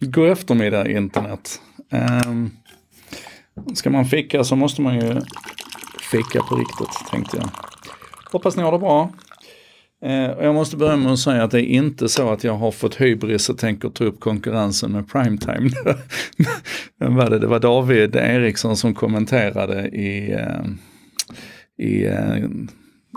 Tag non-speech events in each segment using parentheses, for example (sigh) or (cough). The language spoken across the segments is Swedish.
God (laughs) eftermiddag internet. Um, ska man ficka så måste man ju ficka på riktigt tänkte jag. Hoppas ni har det bra. Uh, jag måste börja med att säga att det är inte så att jag har fått hybris och tänker ta upp konkurrensen med primetime. (laughs) Vem var det? Det var David Eriksson som kommenterade i, uh, i uh,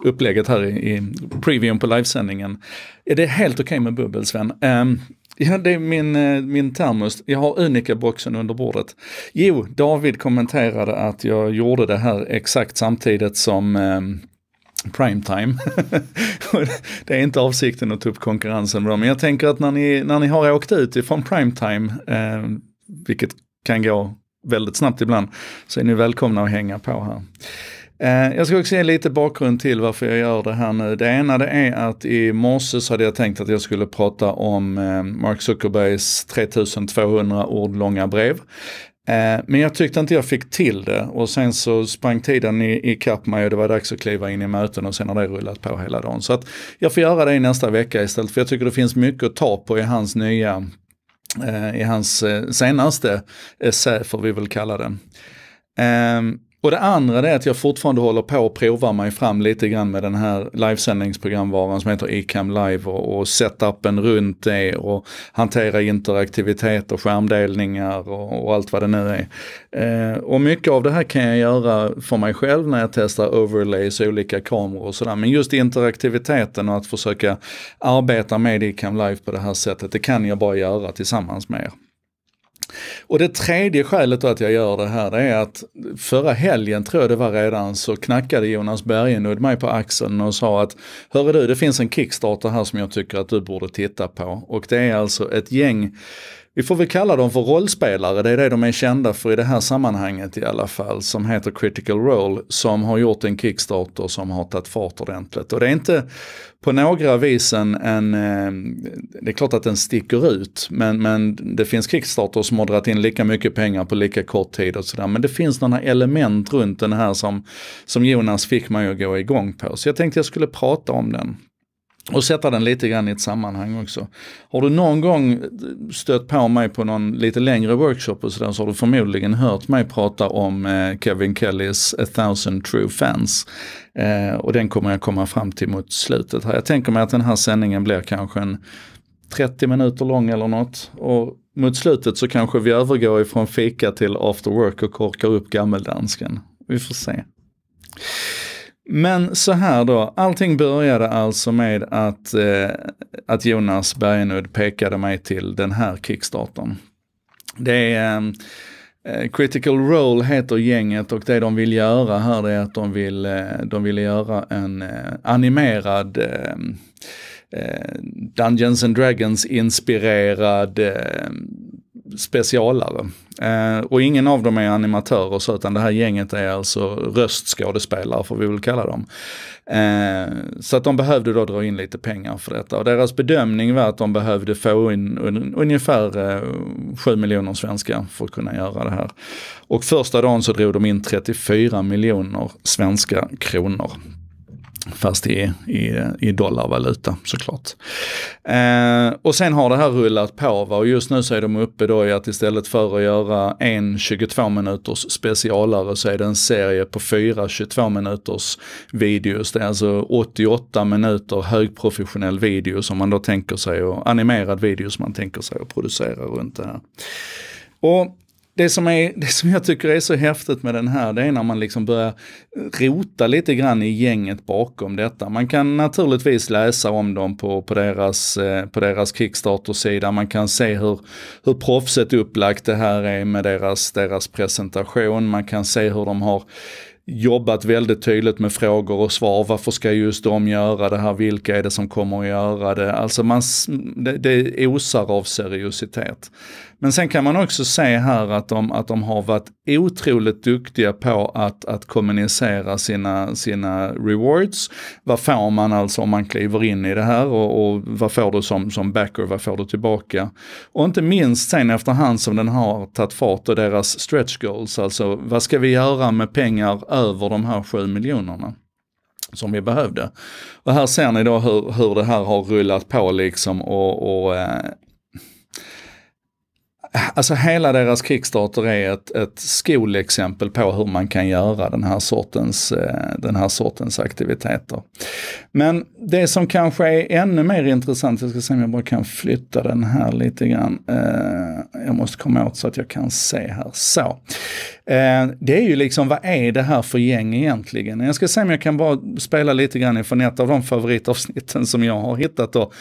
upplägget här i, i previewn på livesändningen. Det är helt okej okay med bubbel, Sven. Um, Ja, det är min, eh, min termos. Jag har Unica-boxen under bordet. Jo, David kommenterade att jag gjorde det här exakt samtidigt som eh, primetime. (laughs) det är inte avsikten att ta upp konkurrensen med dem, men jag tänker att när ni, när ni har åkt ut ifrån primetime, eh, vilket kan gå väldigt snabbt ibland, så är ni välkomna att hänga på här. Eh, jag ska också ge lite bakgrund till varför jag gör det här nu. Det ena det är att i morse så hade jag tänkt att jag skulle prata om eh, Mark Zuckerbergs 3200 ord långa brev. Eh, men jag tyckte inte jag fick till det och sen så sprang tiden ikapp mig och det var dags att kliva in i möten och sen har det rullat på hela dagen. Så att jag får göra det nästa vecka istället för jag tycker det finns mycket att ta på i hans nya, i hans senaste essä får vi väl kalla den. Ehm, och det andra är att jag fortfarande håller på att prova mig fram lite grann med den här livesändningsprogramvaran som heter Ecam Live och, och setupen runt det och hantera interaktivitet och skärmdelningar och, och allt vad det nu är. Eh, och mycket av det här kan jag göra för mig själv när jag testar overlays och olika kameror och sådär. Men just interaktiviteten och att försöka arbeta med Ecam Live på det här sättet, det kan jag bara göra tillsammans med er. Och det tredje skälet då att jag gör det här, det är att förra helgen tror jag det var redan så knackade Jonas Bergenud mig på axeln och sa att Hörru du, det finns en Kickstarter här som jag tycker att du borde titta på. Och det är alltså ett gäng vi får väl kalla dem för rollspelare, det är det de är kända för i det här sammanhanget i alla fall, som heter Critical Role, som har gjort en Kickstarter som har tagit fart ordentligt. Och det är inte på några vis en, en eh, det är klart att den sticker ut, men, men det finns Kickstarter som har dragit in lika mycket pengar på lika kort tid och sådär. Men det finns några element runt den här som, som Jonas fick mig att gå igång på. Så jag tänkte jag skulle prata om den. Och sätta den lite grann i ett sammanhang också. Har du någon gång stött på mig på någon lite längre workshop och sådär så har du förmodligen hört mig prata om eh, Kevin Kellys A thousand true fans. Eh, och den kommer jag komma fram till mot slutet här. Jag tänker mig att den här sändningen blir kanske en 30 minuter lång eller något. Och mot slutet så kanske vi övergår ifrån fika till after work och korkar upp gammeldansken. Vi får se. Men så här då, allting började alltså med att, eh, att Jonas Bergenud pekade mig till den här Kickstartern. Det är eh, eh, Critical Role heter gänget och det de vill göra här är att de vill, eh, de vill göra en eh, animerad Dungeons and Dragons inspirerad specialare. Eh, och ingen av dem är animatörer så, utan det här gänget är alltså röstskådespelare får vi väl kalla dem. Eh, så att de behövde då dra in lite pengar för detta och deras bedömning var att de behövde få in un, ungefär eh, 7 miljoner svenskar för att kunna göra det här. Och första dagen så drog de in 34 miljoner svenska kronor Fast i, i, i dollarvaluta såklart. Eh, och sen har det här rullat på va? och just nu så är de uppe då i att istället för att göra en 22 minuters specialare så är det en serie på fyra 22 minuters videos. Det är alltså 88 minuter högprofessionell video som man då tänker sig och animerad video som man tänker sig att producera runt det här. Och det, som är, (laughs) det som jag tycker är så häftigt med den här, det är när man liksom börjar rota lite grann i gänget bakom detta. Man kan naturligtvis läsa om dem på, på deras, eh, på deras Kickstarter-sida. Man kan se hur, hur proffset upplagt det här är med deras, deras presentation. Man kan se hur de har jobbat väldigt tydligt med frågor och svar. Varför ska just de göra det här? Vilka är det som kommer att göra det? Alltså man, det, det osar av seriositet. Men sen kan man också se här att de, att de har varit otroligt duktiga på att, att kommunicera sina, sina rewards. Vad får man alltså om man kliver in i det här och, och vad får du som, som backer, vad får du tillbaka? Och inte minst sen efterhand som den har tagit fart och deras stretch goals, alltså vad ska vi göra med pengar över de här 7 miljonerna? som vi behövde. Och här ser ni då hur, hur det här har rullat på liksom och, och eh, Alltså hela deras Kickstarter är ett, ett skolexempel på hur man kan göra den här, sortens, eh, den här sortens aktiviteter. Men det som kanske är ännu mer intressant, jag ska se om jag bara kan flytta den här lite grann. Eh, jag måste komma åt så att jag kan se här. Så. Eh, det är ju liksom, vad är det här för gäng egentligen? Jag ska se om jag kan bara spela lite grann ifrån ett av de favoritavsnitten som jag har hittat då,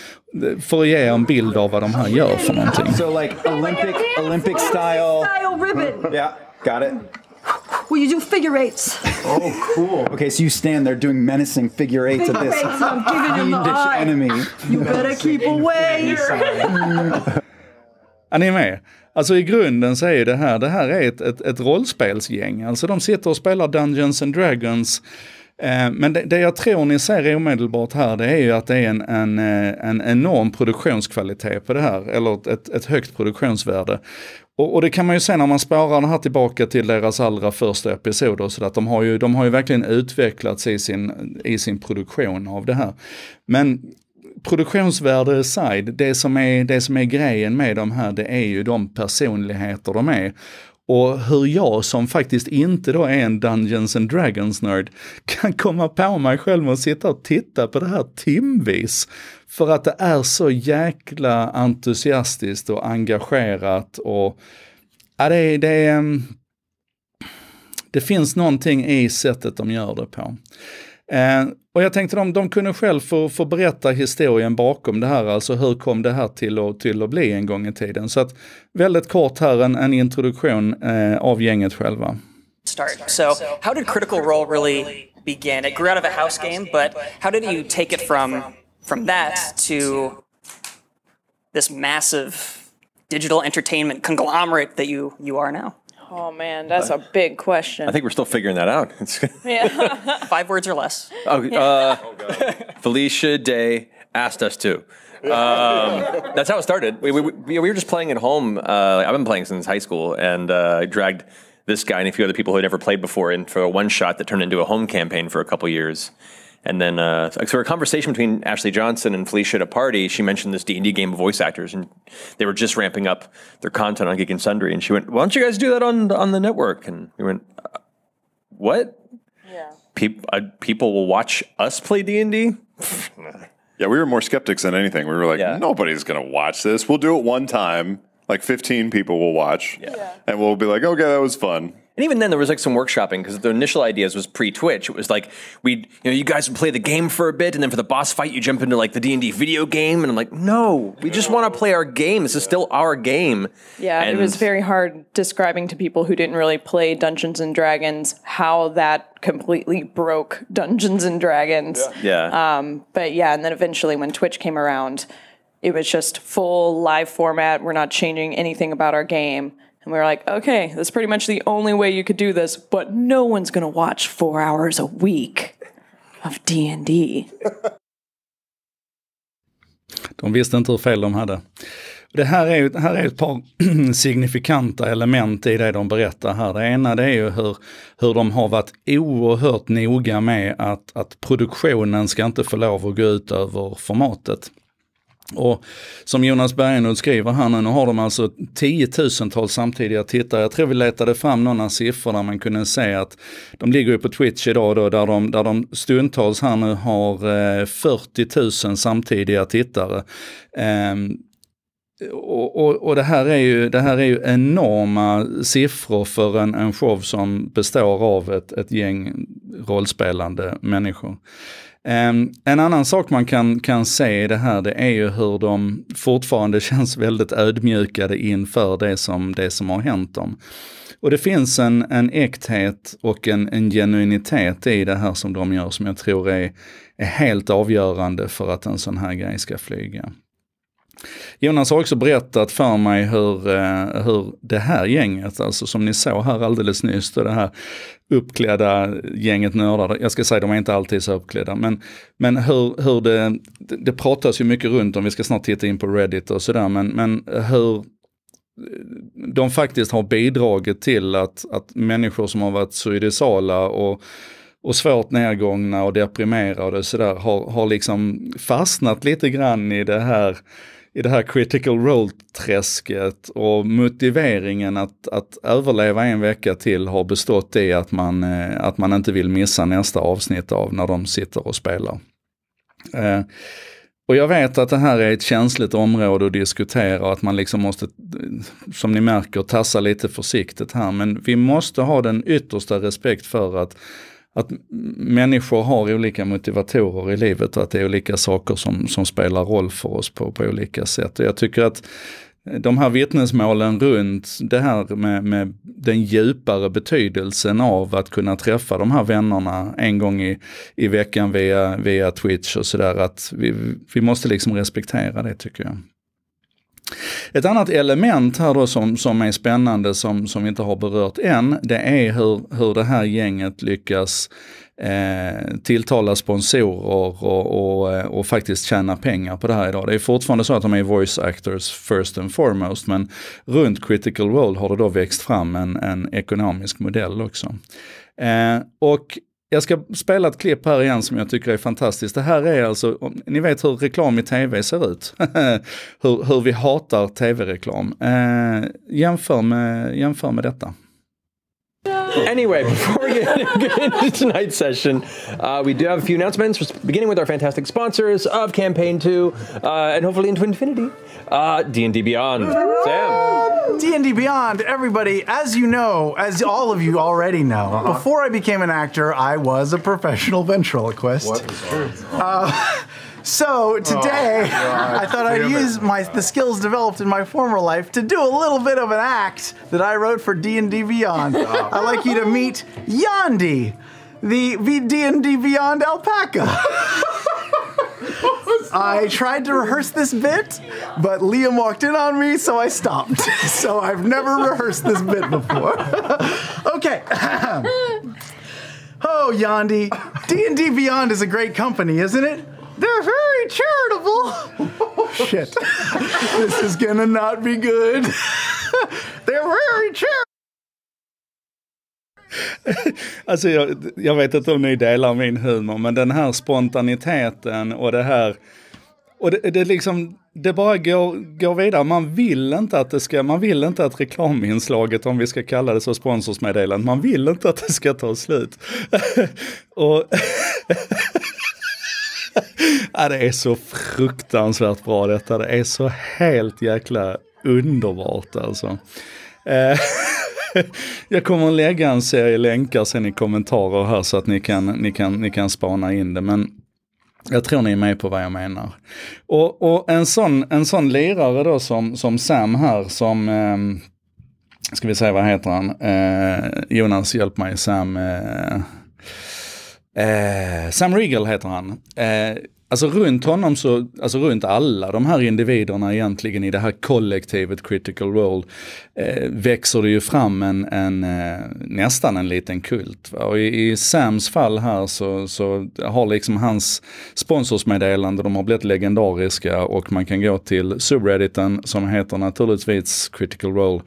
för att ge en bild av vad de här gör för någonting. So like Olympic Olympic Olympic style. Style ribbon. Yeah, got it. Well, you do figure eights? Oh, cool. okay, so you stand there doing menacing figure eights at this 8s fiendish enemy. You better keep away. Ja, (laughs) ni är med? Alltså i grunden så är ju det här, det här är ett, ett, ett rollspelsgäng. Alltså de sitter och spelar Dungeons and Dragons Eh, men det, det, jag tror ni ser omedelbart här det är ju att det är en, en, eh, en enorm produktionskvalitet på det här, eller ett, ett högt produktionsvärde. Och, och, det kan man ju se när man spårar det här tillbaka till deras allra första episoder, så att de har ju, de har ju verkligen utvecklats i sin, i sin produktion av det här. Men produktionsvärde aside, det som, är, det som är grejen med de här, det är ju de personligheter de är. Och hur jag som faktiskt inte då är en Dungeons and Dragons nörd kan komma på mig själv och sitta och titta på det här timvis. För att det är så jäkla entusiastiskt och engagerat och ja, det, det, det finns någonting i sättet de gör det på. Eh, och jag tänkte de, de kunde själv få, få berätta historien bakom det här, alltså hur kom det här till, och, till att bli en gång i tiden. Så att väldigt kort här en, en introduktion eh, av gänget själva. Start. So how did Critical Role really begin? It grew out of a house game, but how did you take it from, from that to this massive digital entertainment conglomerate that you, you are now? Oh man, that's a big question. I think we're still figuring that out. yeah. (laughs) Five words or less. Oh, uh, oh Felicia Day asked us to. Um, that's how it started. We, we, we, were just playing at home. Uh, I've been playing since high school, and uh, I dragged this guy and a few other people who had never played before in for a one shot that turned into a home campaign for a couple years. And then, uh, so a conversation between Ashley Johnson and Felicia at a party, she mentioned this D and D game of voice actors, and they were just ramping up their content on Geek and Sundry. And she went, "Why don't you guys do that on on the network?" And we went, uh, "What? Yeah. Pe- uh, people will watch us play D and D." (laughs) Yeah, we were more skeptics than anything. We were like, yeah. nobody's going to watch this. We'll do it one time. Like 15 people will watch. Yeah. And we'll be like, okay, that was fun. And even then, there was like some workshopping because the initial ideas was pre-Twitch. It was like we, you know, you guys would play the game for a bit, and then for the boss fight, you jump into like the D and D video game. And I'm like, no, we just want to play our game. This is still our game. Yeah, and it was very hard describing to people who didn't really play Dungeons and Dragons how that completely broke Dungeons and Dragons. Yeah. yeah. Um, but yeah, and then eventually when Twitch came around, it was just full live format. We're not changing anything about our game. And we were like, okay, that's pretty much the only way you could do this, but no one's going to watch four hours a week of D&D. (laughs) De visste inte hur fel de hade. Det här är, här är ett par (clears throat) signifikanta element i det de berättar här. Det ena det är ju hur, hur de har varit oerhört noga med att, att produktionen ska inte få lov att gå ut över formatet. Och som Jonas Bergenlund skriver här nu, nu har de alltså tiotusentals samtidiga tittare. Jag tror vi letade fram några siffror där man kunde se att de ligger ju på Twitch idag då, där de, där de stundtals här nu har eh, 40 000 samtidiga tittare. Eh, och, och, och, det, här är ju, det här är ju enorma siffror för en, en show som består av ett, ett gäng rollspelande människor. Ehm, en annan sak man kan, kan se i det här det är ju hur de fortfarande (laughs) känns väldigt ödmjukade inför det som, det som har hänt dem. Och det finns en, en äkthet och en, en genuinitet i det här som de gör som jag tror är, är helt avgörande för att en sån här grej ska flyga. Jonas har också berättat för mig hur, eh, hur det här gänget, alltså som ni såg här alldeles nyss, det här uppklädda gänget nördar, jag ska säga de är inte alltid så uppklädda, men, men hur, hur det, det pratas ju mycket runt om, vi ska snart titta in på Reddit och sådär, men, men hur de faktiskt har bidragit till att, att människor som har varit suicidala och och svårt nedgångna och deprimerade och sådär har, har liksom fastnat lite grann i det här i det här critical role-träsket och motiveringen att, att överleva en vecka till har bestått i att man, eh, att man inte vill missa nästa avsnitt av när de sitter och spelar. Eh, och jag vet att det här är ett känsligt område att diskutera och att man liksom måste, eh, som ni märker, tassa lite försiktigt här. Men vi måste ha den yttersta respekt för att att människor har olika motivatorer i livet och att det är olika saker som, som spelar roll för oss på, på olika sätt. Och jag tycker att de här vittnesmålen runt det här med, med, den djupare betydelsen av att kunna träffa de här vännerna en gång i, i veckan via, via Twitch och sådär, att vi, vi måste liksom respektera det tycker jag. Ett annat element här då som, som är spännande som, som vi inte har berört än, det är hur, hur det här gänget lyckas eh, tilltala sponsorer och, och, eh, och, faktiskt tjäna pengar på det här idag. Det är fortfarande så att de är voice actors first and foremost, men runt critical role har det då växt fram en, en ekonomisk modell också. Eh, och jag ska spela ett klipp här igen som jag tycker är fantastiskt. Det här är alltså, ni vet hur reklam i tv ser ut. (laughs) hur, hur vi hatar tv-reklam. Eh, jämför, med, jämför med detta. anyway, before we (laughs) get, into tonight's session, uh, we do have a few announcements, beginning with our fantastic sponsors of Campaign 2, uh, and hopefully into Infinity, D&D uh, Beyond. Sam. D&D Beyond, everybody, as you know, as all of you already know, uh-huh. before I became an actor, I was a professional (laughs) ventriloquist. What? Uh, (laughs) So today, oh, (laughs) I thought I'd use my the skills developed in my former life to do a little bit of an act that I wrote for D&D Beyond. (laughs) Oh. I'd like you to meet Yandi, the D&D Beyond alpaca. (laughs) I tried to rehearse this bit, but Liam walked in on me, so I stopped. so I've never rehearsed this bit before. okay. (clears throat) oh, Yandi, D&D Beyond is a great company, isn't it? They're very charitable. Shit. this is gonna not be good. They're very charitable. alltså jag, jag, vet inte om ni delar min humor, men den här spontaniteten och det här... Och det, det liksom, det bara går, går vidare. Man vill inte att det ska, man vill inte att reklaminslaget, om vi ska kalla det så, sponsorsmeddelandet, man vill inte att det ska ta slut. (laughs) och... (laughs) ja, det är så fruktansvärt bra detta. Det är så helt jäkla underbart alltså. Eh, (laughs) jag kommer att lägga en serie länkar sen i kommentarer här så att ni kan, ni kan, ni kan spana in det. Men jag tror ni är med på vad jag menar. Och, och en, sån, en sån lirare då som, som Sam här som eh, Ska vi säga vad heter han? Eh, Jonas, hjälp mig. Sam... Eh, Eh, Sam Riegel heter han. Eh, alltså runt honom så, alltså runt alla de här individerna egentligen i det här kollektivet critical role eh, växer det ju fram en, en eh, nästan en liten kult. Och i, i, Sams fall här så, så har liksom hans sponsorsmeddelande, de har blivit legendariska och man kan gå till subredditen som heter naturligtvis critical role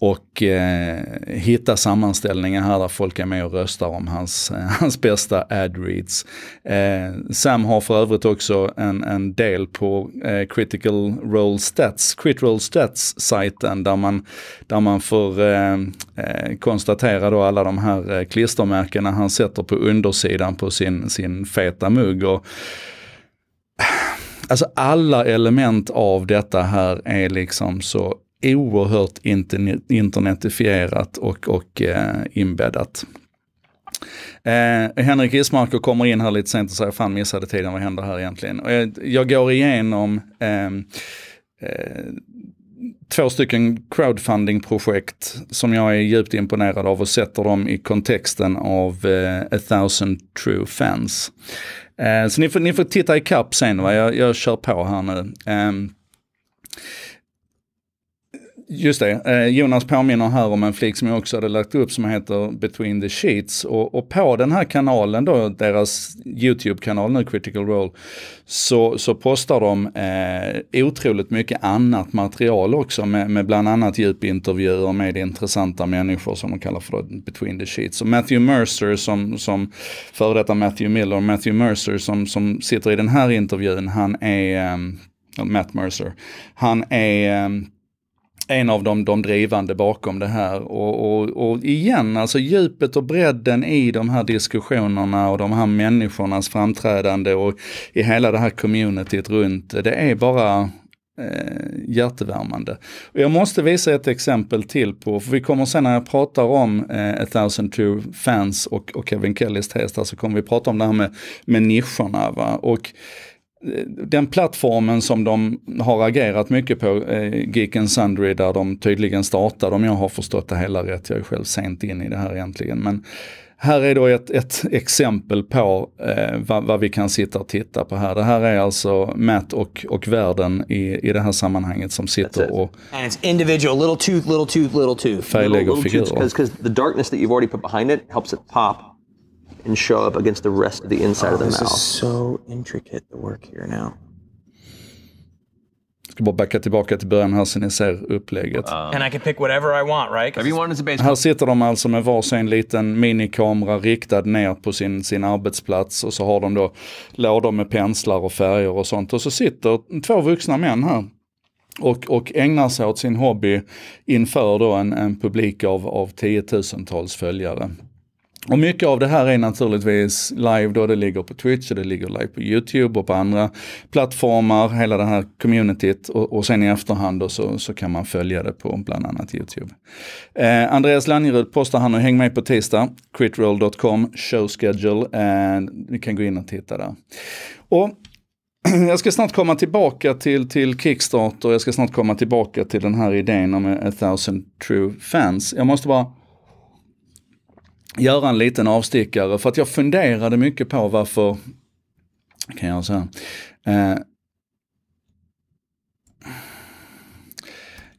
och eh, hitta sammanställningar här där folk är med och röstar om hans, eh, (laughs) hans bästa ad-reads. Eh, Sam har för övrigt också en, en del på eh, critical roll stats, crit roll stats-sajten där man, där man får eh, eh, konstatera då alla de här eh, klistermärkena han sätter på undersidan på sin, sin feta mugg. Och, Alltså alla element av detta här är liksom så oerhört internetifierat och, och eh, inbäddat. Eh, Henrik Ismarker kommer in här lite sent och säger, fan missade tiden, vad händer här egentligen? Och jag, jag går igenom eh, eh, två stycken crowdfundingprojekt som jag är djupt imponerad av och sätter dem i kontexten av eh, A thousand true fans. Eh, så ni får, ni får titta ikapp sen, va? Jag, jag kör på här nu. Ehm, Just det, eh, Jonas påminner här om en flik som jag också hade lagt upp som heter Between the Sheets och, och på den här kanalen då, deras YouTube-kanal nu, Critical Role, så, så postar de eh, otroligt mycket annat material också med, med bland annat djupintervjuer med intressanta människor som de kallar för Between the Sheets. Och Matthew Mercer som, som före detta Matthew Miller, Matthew Mercer som, som sitter i den här intervjun, han är, eh, Matt Mercer, han är eh, en av de, de drivande bakom det här. Och, och, och, igen, alltså djupet och bredden i de här diskussionerna och de här människornas framträdande och i hela det här communityt runt, det är bara eh, hjärtevärmande. Och jag måste visa ett exempel till på, för vi kommer sen när jag pratar om eh, A Thousand True Fans och, och Kevin Kellys hästar så kommer vi prata om det här med, med nischerna. Va? Och, den plattformen som de har agerat mycket på, eh, Geek and Sundry, där de tydligen startade, om jag har förstått det hela rätt, jag är själv sent in i det här egentligen, men här är då ett, ett exempel på eh, vad, vad, vi kan sitta och titta på här. Det här är alltså Matt och, och världen i, i det här sammanhanget som sitter och... And it's individual, little tooth, little tooth, little tooth. Färglägger figurer. Because the darkness that you've already put behind it helps it pop and show up against the rest of the inside oh, of the this mouth. This is so intricate, the work here now. ska bara backa tillbaka till början här så ni ser upplägget. Uh. And I can pick whatever I want, right? Här sitter de alltså med varsin liten minikamera riktad ner på sin, sin arbetsplats och så har de då lådor med penslar och färger och sånt. Och så sitter två vuxna män här och, och ägnar sig åt sin hobby inför då en, en publik av, av tiotusentals följare. Och mycket av det här är naturligtvis live då, det ligger på Twitch och det ligger live på YouTube och på andra plattformar, hela det här communityt och, och sen i efterhand då så, så kan man följa det på bland annat YouTube. Eh, Andreas Langerud postar han och häng med på tisdag, critroll.com, show schedule, and eh, ni kan gå in och titta där. Och (clears throat) jag ska snart komma tillbaka till, till Kickstarter, jag ska snart komma tillbaka till den här idén om 1000 true fans. Jag måste bara göra en liten avstickare för att jag funderade mycket på varför, kan jag säga, eh,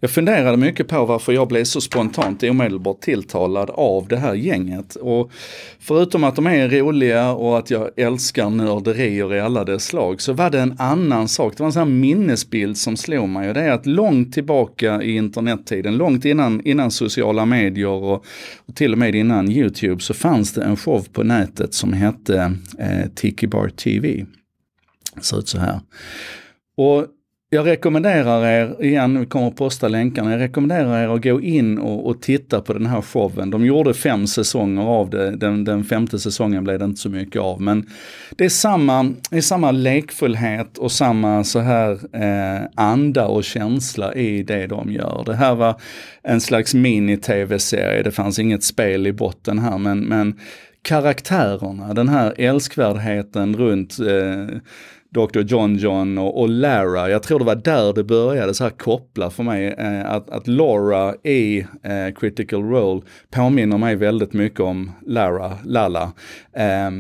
Jag funderade mycket på varför jag blev så spontant omedelbart tilltalad av det här gänget. Och förutom att de är roliga och att jag älskar nörderier i alla dess slag så var det en annan sak. Det var en sån här minnesbild som slog mig och det är att långt tillbaka i internettiden, långt innan, innan sociala medier och, och till och med innan Youtube så fanns det en show på nätet som hette eh, Tiki Bar TV. Det ser ut så här. Och jag rekommenderar er, igen, vi kommer att posta länkarna, jag rekommenderar er att gå in och, och titta på den här showen. De gjorde fem säsonger av det, den, den, femte säsongen blev det inte så mycket av. Men det är samma, det är samma lekfullhet och samma så här eh, anda och känsla i det de gör. Det här var en slags mini-tv-serie, det fanns inget spel i botten här men, men karaktärerna, den här älskvärdheten runt eh, Dr. John John och, och, Lara. Jag tror det var där det började så här koppla för mig. Eh, att, att Laura i eh, Critical Role påminner mig väldigt mycket om Lara, Lala. Eh,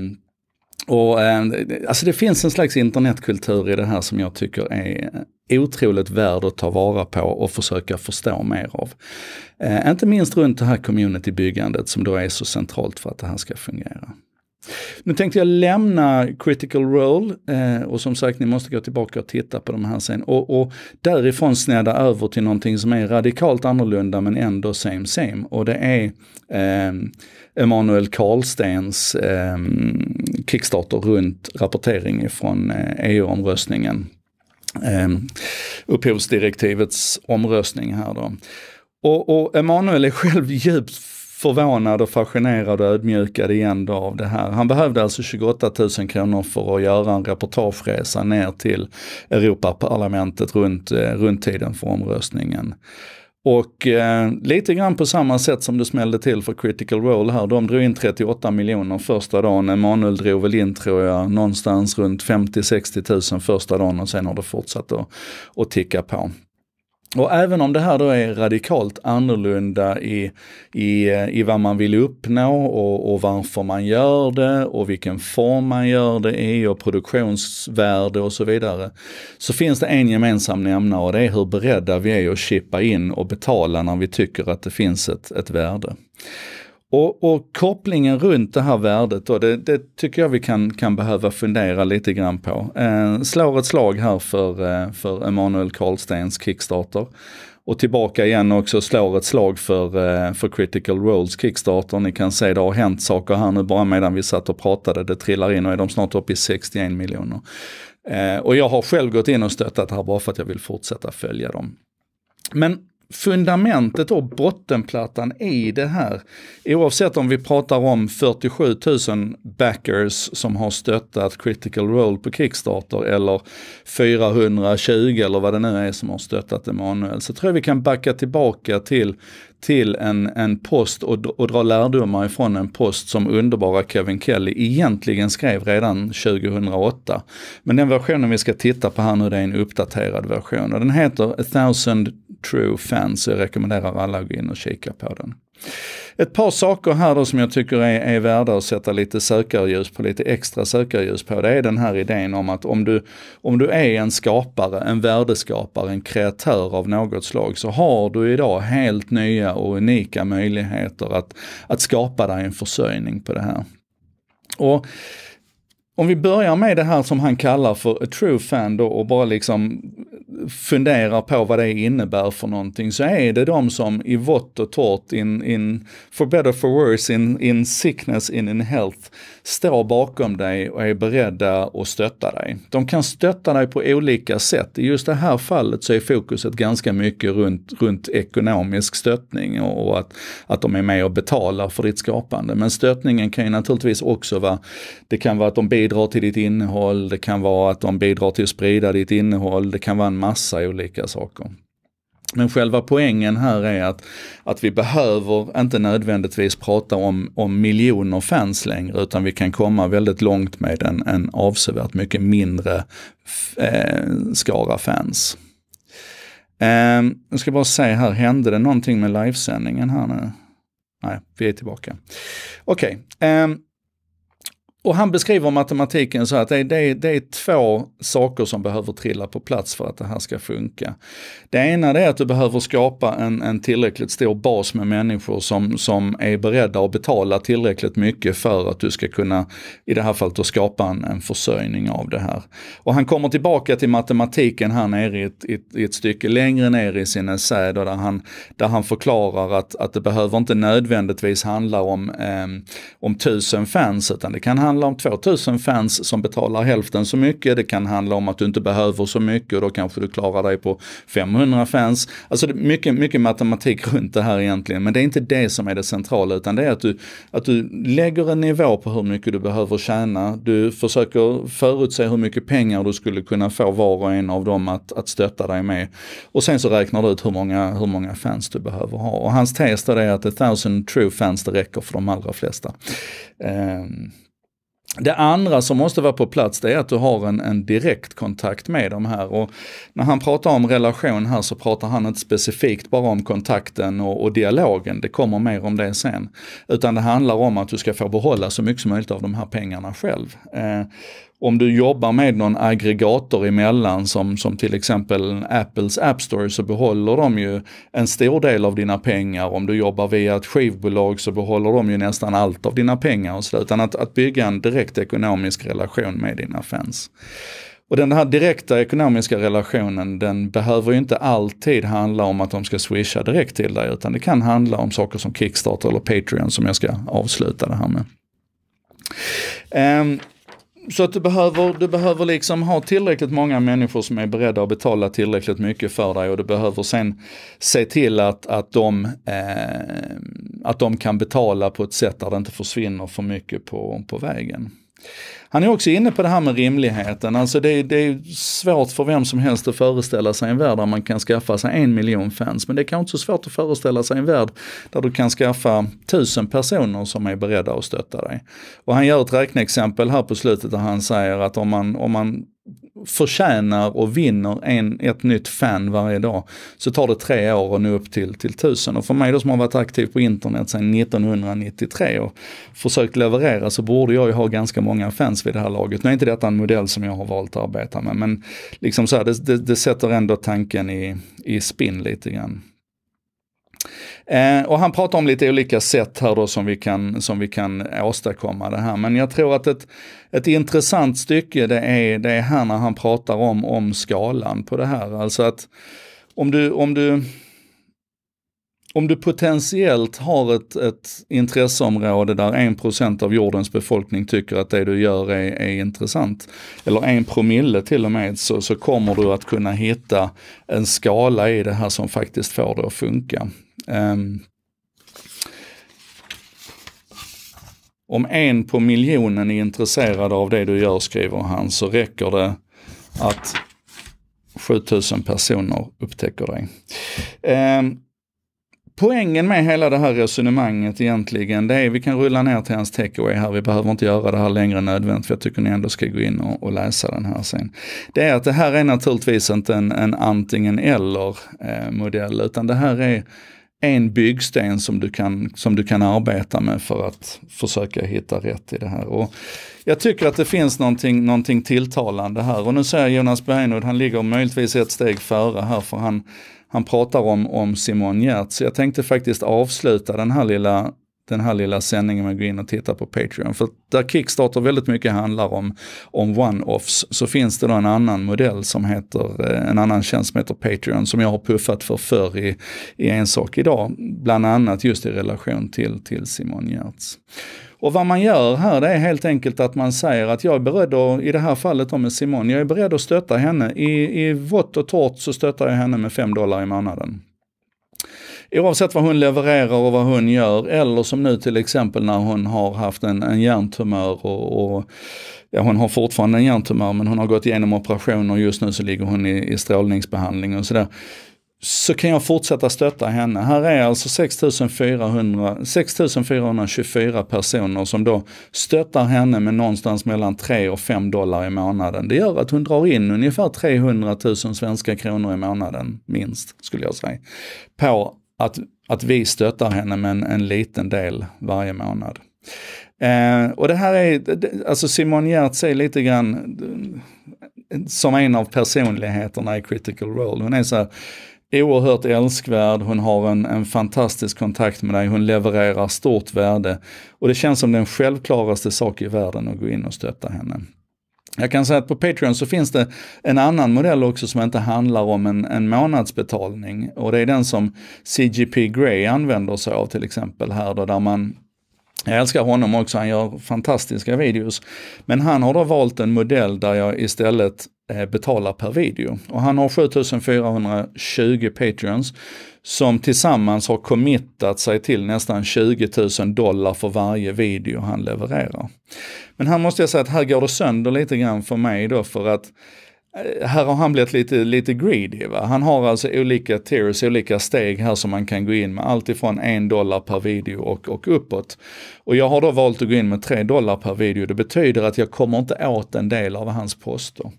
och, ehm, alltså det finns en slags internetkultur i det här som jag tycker är eh, otroligt värd att ta vara på och försöka förstå mer av. Eh, inte minst runt det här communitybyggandet som då är så centralt för att det här ska fungera. Nu tänkte jag lämna critical role eh, och som sagt ni måste gå tillbaka och titta på de här sen och, och därifrån snedda över till någonting som är radikalt annorlunda men ändå same same och det är eh, Emanuel Karlstens eh, Kickstarter runt rapportering från EU-omröstningen, eh, e eh, upphovsdirektivets omröstning här då. Och, och Emanuel är själv djupt förvånad och fascinerad och ödmjukad igen då av det här. Han behövde alltså 28 000 kronor för att göra en reportageresa ner till Europaparlamentet runt, eh, runt tiden för omröstningen. Och eh, lite grann på samma sätt som det smällde till för Critical Role här, de drog in 38 miljoner första dagen. Emanuel drog väl in, tror jag, någonstans runt 50-60 000 första dagen och sen har det fortsatt att, att ticka på. Och även om det här då är radikalt annorlunda i, i, i vad man vill uppnå och, och varför man gör det och vilken form man gör det i och produktionsvärde och så vidare. Så finns det en gemensam nämnare och det är hur beredda vi är att chippa in och betala när vi tycker att det finns ett, ett värde. Och, och, kopplingen runt det här värdet då, det, det, tycker jag vi kan, kan behöva fundera lite grann på. Eh, slår ett slag här för, eh, för Emanuel Karlstens Kickstarter. Och tillbaka igen också slår ett slag för, eh, för Critical Roles Kickstarter. Ni kan se det har hänt saker här nu bara medan vi satt och pratade. Det trillar in och är de snart uppe i 61 miljoner. Eh, och jag har själv gått in och stöttat här bara för att jag vill fortsätta följa dem. Men fundamentet och bottenplattan i det här, oavsett om vi pratar om 47 000 backers som har stöttat critical role på Kickstarter eller 420 eller vad det nu är som har stöttat Emanuel, så tror jag vi kan backa tillbaka till, till en, en post och, och dra lärdomar ifrån en post som underbara Kevin Kelly egentligen skrev redan 2008. Men den versionen vi ska titta på här nu, det är en uppdaterad version och den heter A thousand true fan, Så jag rekommenderar alla att gå in och kika på den. Ett par saker här då som jag tycker är, är värda att sätta lite sökarljus på, lite extra sökarljus på. Det är den här idén om att om du, om du är en skapare, en värdeskapare, en kreatör av något slag så har du idag helt nya och unika möjligheter att, att skapa dig en försörjning på det här. Och om vi börjar med det här som han kallar för a true fan då och bara liksom funderar på vad det innebär för någonting så är det de som i vått och torrt, in, in, for better for worse, in, in sickness, in, in health, står bakom dig och är beredda att stötta dig. De kan stötta dig på olika sätt. I just det här fallet så är fokuset ganska mycket runt, runt ekonomisk stöttning och, och att, att de är med och betalar för ditt skapande. Men stöttningen kan ju naturligtvis också vara, det kan vara att de bidrar till ditt innehåll, det kan vara att de bidrar till att sprida ditt innehåll, det kan vara en massa olika saker. Men själva poängen här är att, att vi behöver inte nödvändigtvis prata om, om miljoner fans längre utan vi kan komma väldigt långt med en, en avsevärt mycket mindre eh, skara fans. Eh, jag ska bara se här, hände det någonting med livesändningen här nu? Nej, vi är tillbaka. Okej, okay. eh, och han beskriver matematiken så att det, det, det är två saker som behöver trilla på plats för att det här ska funka. Det ena är att du behöver skapa en, en tillräckligt stor bas med människor som, som är beredda att betala tillräckligt mycket för att du ska kunna, i det här fallet, att skapa en, en försörjning av det här. Och han kommer tillbaka till matematiken här nere i ett, i, i ett stycke längre ner i sin essä där han, där han förklarar att, att det behöver inte nödvändigtvis handla om, eh, om tusen fans utan det kan handla handla om 2000 fans som betalar hälften så mycket. Det kan handla om att du inte behöver så mycket och då kanske du klarar dig på 500 fans. Alltså det är mycket, mycket matematik runt det här egentligen. Men det är inte det som är det centrala utan det är att du, att du lägger en nivå på hur mycket du behöver tjäna. Du försöker förutse hur mycket pengar du skulle kunna få var och en av dem att, att stötta dig med. Och sen så räknar du ut hur många, hur många fans du behöver ha. Och hans tes där är att 1000 true fans det räcker för de allra flesta. Um, det andra som måste vara på plats det är att du har en, en direktkontakt med dem här. Och när han pratar om relation här så pratar han inte specifikt bara om kontakten och, och, dialogen, det kommer mer om det sen. Utan det handlar om att du ska få behålla så mycket som möjligt av de här pengarna själv. Eh, om du jobbar med någon aggregator emellan som, som till exempel Apples App Store så behåller de ju en stor del av dina pengar. Om du jobbar via ett skivbolag så behåller de ju nästan allt av dina pengar. Och så Utan att, att bygga en direkt ekonomisk relation med dina fans. Och den här direkta ekonomiska relationen den behöver ju inte alltid handla om att de ska swisha direkt till dig utan det kan handla om saker som Kickstarter eller Patreon som jag ska avsluta det här med. Um, så att du behöver, du behöver liksom ha tillräckligt många människor som är beredda att betala tillräckligt mycket för dig och du behöver sen se till att, att, de, eh, att de kan betala på ett sätt där det inte försvinner för mycket på, på vägen. Han är också inne på det här med rimligheten. Alltså det, det är svårt för vem som helst att föreställa sig en värld där man kan skaffa sig en miljon fans. Men det är kanske inte så svårt att föreställa sig en värld där du kan skaffa tusen personer som är beredda att stötta dig. Och han gör ett räkneexempel här på slutet där han säger att om man, om man förtjänar och vinner en, ett nytt fan varje dag så tar det tre år och nu upp till, till tusen. Och för mig då som har varit aktiv på internet sedan 1993 och försökt leverera så borde jag ju ha ganska många fans vid det här laget. Nu är inte detta en modell som jag har valt att arbeta med men liksom så här, det, det, det sätter ändå tanken i, i spinn lite grann. Eh, och han pratar om lite olika sätt här då som vi kan, som vi kan åstadkomma det här. Men jag tror att ett, ett intressant stycke det är, det är här när han pratar om, om skalan på det här. Alltså att om du, om du, om du potentiellt har ett, ett intresseområde där 1% av jordens befolkning tycker att det du gör är, är intressant, eller en promille till och med, så, så kommer du att kunna hitta en skala i det här som faktiskt får det att funka. Um, om en på miljonen är intresserad av det du gör, skriver han, så räcker det att 7000 personer upptäcker dig. Um, poängen med hela det här resonemanget egentligen, det är, vi kan rulla ner till hans takeaway här, vi behöver inte göra det här längre än nödvändigt, för jag tycker ni ändå ska gå in och, och läsa den här sen. Det är att det här är naturligtvis inte en, en antingen eller eh, modell, utan det här är en byggsten som du, kan, som du kan arbeta med för att försöka hitta rätt i det här. Och jag tycker att det finns någonting, någonting tilltalande här och nu ser jag Jonas Bergnord, han ligger möjligtvis ett steg före här för han, han pratar om, om Simon Giertz. Jag tänkte faktiskt avsluta den här lilla den här lilla sändningen med att gå in och titta på Patreon. För där Kickstarter väldigt mycket handlar om, om one-offs så finns det då en annan modell som heter, eh, en annan tjänst som heter Patreon som jag har puffat för förr i, i en sak idag. Bland annat just i relation till, till Simon Giertz. Och vad man gör här det är helt enkelt att man säger att jag är beredd att, i det här fallet då med Simon, jag är beredd att stötta henne. I, i vått och torrt så stöttar jag henne med 5 dollar i månaden oavsett vad hon levererar och vad hon gör, eller som nu till exempel när hon har haft en, en hjärntumör och, och ja, hon har fortfarande en hjärntumör men hon har gått igenom operationer och just nu så ligger hon i, i strålningsbehandling och sådär så kan jag fortsätta stötta henne. Här är alltså 6400, 6424 personer som då stöttar henne med någonstans mellan 3 och 5 dollar i månaden. Det gör att hon drar in ungefär 300 000 svenska kronor i månaden, minst, skulle jag säga, på att, att vi stöttar henne med en, en liten del varje månad. Eh, och det här är, alltså Simon Giertz är lite grann eh, som en av personligheterna i critical role. Hon är så oerhört älskvärd, hon har en, en fantastisk kontakt med dig, hon levererar stort värde. Och det känns som den självklaraste sak i världen att gå in och stötta henne. Jag kan säga att på Patreon så finns det en annan modell också som inte handlar om en, en månadsbetalning och det är den som CGP Grey använder sig av till exempel här då där man jag älskar honom också, han gör fantastiska videos. Men han har då valt en modell där jag istället Eh, betalar per video. Och han har 7420 patreons som tillsammans har committat sig till nästan 20 000 dollar för varje video han levererar. Men här måste jag säga att här går det sönder lite grann för mig då för att Eh, här har han blivit lite, lite greedy. Va? Han har alltså olika tiers, olika steg här som man kan gå in med. Allt ifrån en dollar per video och, och uppåt. Och jag har då valt att gå in med tre dollar per video. Det betyder att jag kommer inte åt en del av hans poster.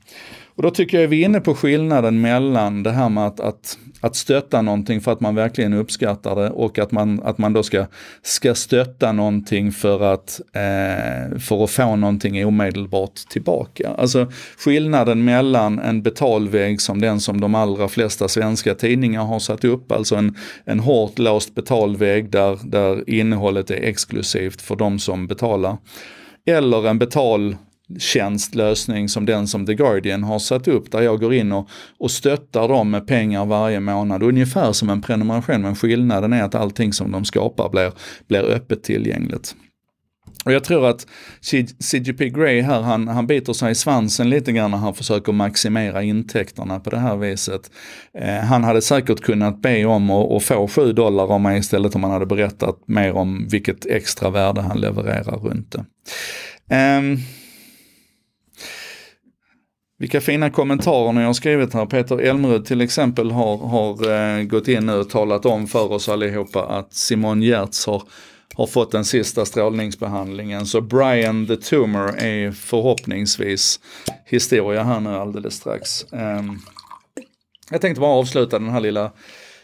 Och då tycker jag vi är inne på skillnaden mellan det här med att, att, att stötta någonting för att man verkligen uppskattar det och att man, att man då ska, ska stötta någonting för att, eh, för att få någonting omedelbart tillbaka. Alltså skillnaden mellan en betalvägg som den som de allra flesta svenska tidningar har satt upp, alltså en, en hårt låst betalvägg där, där innehållet är exklusivt för de som betalar. Eller en betal tjänstlösning som den som The Guardian har satt upp där jag går in och, och stöttar dem med pengar varje månad, ungefär som en prenumeration men skillnaden är att allting som de skapar blir, blir öppet tillgängligt. Och jag tror att CGP Grey här, han, han biter sig i svansen lite grann när han försöker maximera intäkterna på det här viset. Eh, han hade säkert kunnat be om att få 7 dollar av mig istället om han hade berättat mer om vilket extra värde han levererar runt det. Eh, vilka fina kommentarer ni har skrivit här. Peter Elmrud till exempel har, har eh, gått in nu och talat om för oss allihopa att Simon Giertz har, har fått den sista strålningsbehandlingen. Så Brian the Tumor är förhoppningsvis historia här nu alldeles strax. Eh, jag tänkte bara avsluta den här lilla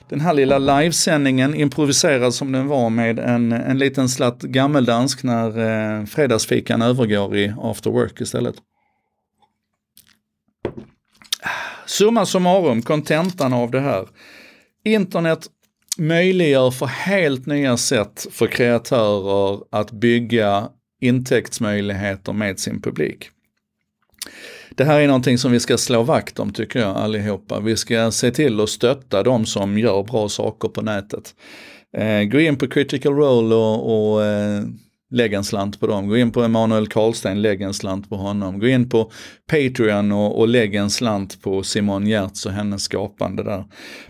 den här lilla livesändningen, improviserad som den var med en, en liten slatt gammeldansk när eh, fredagsfikan övergår i after work istället. Summa summarum, kontentan av det här. Internet möjliggör för helt nya sätt för kreatörer att bygga intäktsmöjligheter med sin publik. Det här är någonting som vi ska slå vakt om tycker jag allihopa. Vi ska se till att stötta de som gör bra saker på nätet. Eh, gå in på Critical Role och, och eh, lägg en slant på dem. Gå in på Emanuel Karlstein, lägg en slant på honom. Gå in på Patreon och, och lägg en slant på Simon Giertz och hennes skapande där.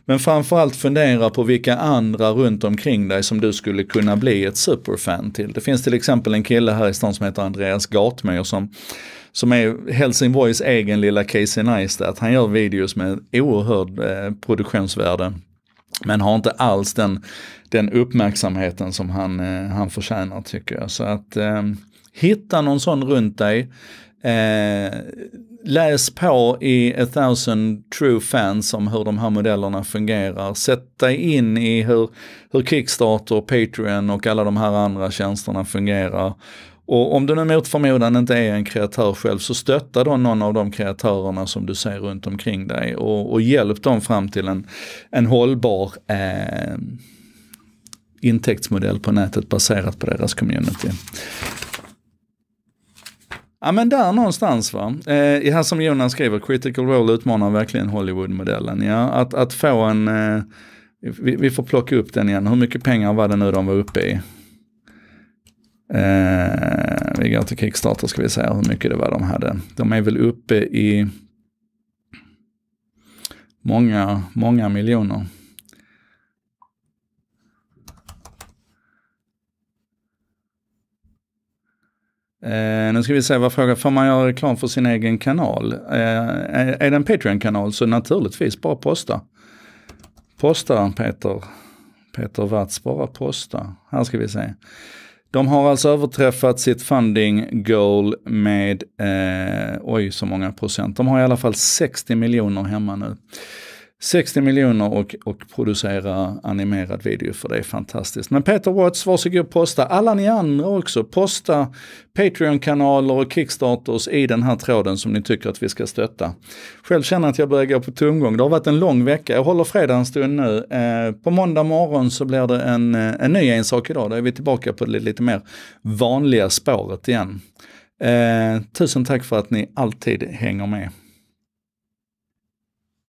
Men framförallt fundera på vilka andra runt omkring dig som du skulle kunna bli ett superfan till. Det finns till exempel en kille här i stan som heter Andreas Gartmyr som som är Helsingborgs egen lilla Casey Neistat. Han gör videos med oerhörd eh, produktionsvärde. Men har inte alls den, den uppmärksamheten som han, eh, han förtjänar tycker jag. Så att eh, hitta någon sån runt dig. Eh, läs på i A thousand true fans om hur de här modellerna fungerar. Sätt dig in i hur, hur Kickstarter, Patreon och alla de här andra tjänsterna fungerar. Och om du nu mot förmodan inte är en kreatör själv så stötta då någon av de kreatörerna som du ser runt omkring dig och, och hjälp dem fram till en, en hållbar eh, intäktsmodell på nätet baserat på deras community. Ja men där någonstans va. Eh, här som Jonas skriver, critical role utmanar verkligen Hollywoodmodellen. Ja? Att, att få en, eh, vi, vi, får plocka upp den igen, hur mycket pengar var det nu de var uppe i? Eh, vi går till Kickstarter ska vi se hur mycket det var de hade. De är väl uppe i många, många miljoner. Eh, nu ska vi se vad frågar, får man göra reklam för sin egen kanal? Eh, är, är det en Patreon-kanal så naturligtvis bara posta. Posta Peter, Peter Watz, bara posta. Här ska vi se. De har alltså överträffat sitt funding goal med, eh, oj så många procent, de har i alla fall 60 miljoner hemma nu. 60 miljoner och, och producera animerad video för det är fantastiskt. Men Peter Watts, varsågod posta. Alla ni andra också, posta Patreon-kanaler och Kickstarters i den här tråden som ni tycker att vi ska stötta. Själv känner jag att jag börjar gå på tomgång. Det har varit en lång vecka. Jag håller fredag en stund nu. Eh, på måndag morgon så blir det en, eh, en ny ensak idag. Då är vi tillbaka på det lite mer vanliga spåret igen. Eh, tusen tack för att ni alltid hänger med.